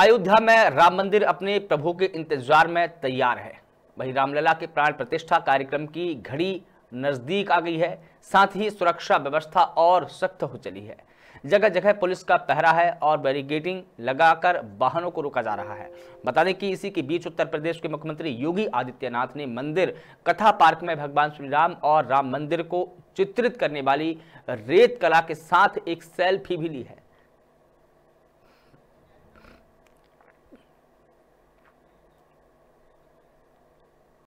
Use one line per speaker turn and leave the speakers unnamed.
अयोध्या में राम मंदिर अपने प्रभु के इंतजार में तैयार है वहीं रामलला के प्राण प्रतिष्ठा कार्यक्रम की घड़ी नज़दीक आ गई है साथ ही सुरक्षा व्यवस्था और सख्त हो चली है जगह जगह पुलिस का पहरा है और बैरिगेटिंग लगाकर वाहनों को रोका जा रहा है बता दें कि इसी के बीच उत्तर प्रदेश के मुख्यमंत्री योगी आदित्यनाथ ने मंदिर कथा पार्क में भगवान श्री राम और राम मंदिर को चित्रित करने वाली रेत कला के साथ एक सेल्फी भी ली है